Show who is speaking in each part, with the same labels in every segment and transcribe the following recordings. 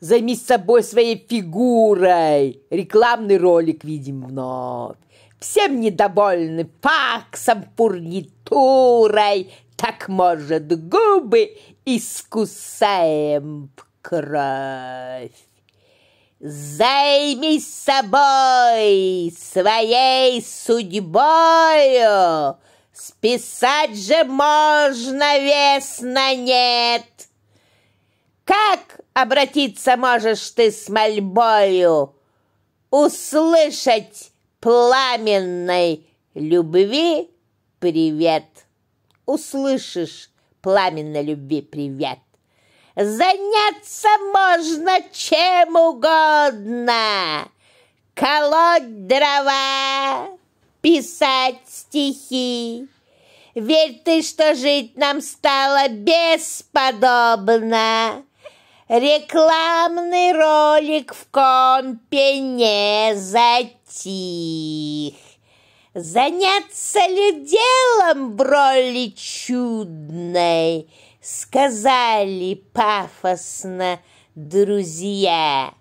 Speaker 1: Займись собой своей фигурой. Рекламный ролик видим вновь. Всем недовольны факсом, фурнитурой. Так, может, губы искусаем в кровь. Займись собой,
Speaker 2: своей судьбою. Списать же можно, весна нет. Как обратиться можешь ты с мольбою? Услышать пламенной любви привет. Услышишь пламенной любви привет. Заняться можно чем угодно. Колоть дрова, писать стихи. Верь ты, что жить нам стало бесподобно. Рекламный ролик в компе не затих. Заняться ли делом броли чудной, Сказали пафосно друзья.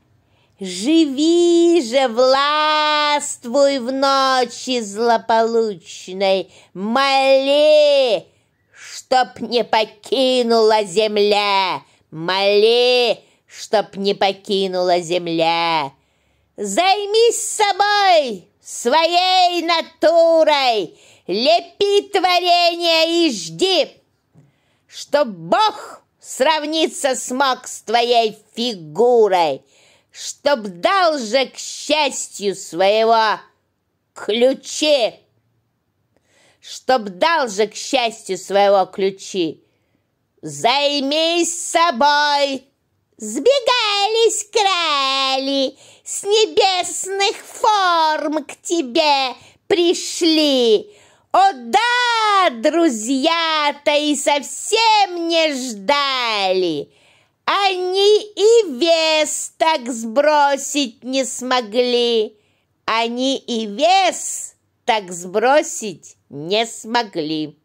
Speaker 2: Живи же, властвуй в ночи злополучной, Моли, чтоб не покинула земля — Моли, чтоб не покинула земля. Займись собой, своей натурой, лепи творение и жди, чтоб Бог сравниться смог с твоей фигурой, чтоб дал же к счастью своего ключи, чтоб дал же к счастью своего ключи. Займись собой! Сбегались крали, с небесных форм к тебе пришли. О да, друзья-то и совсем не ждали. Они и вес так сбросить не смогли. Они и вес так сбросить не смогли.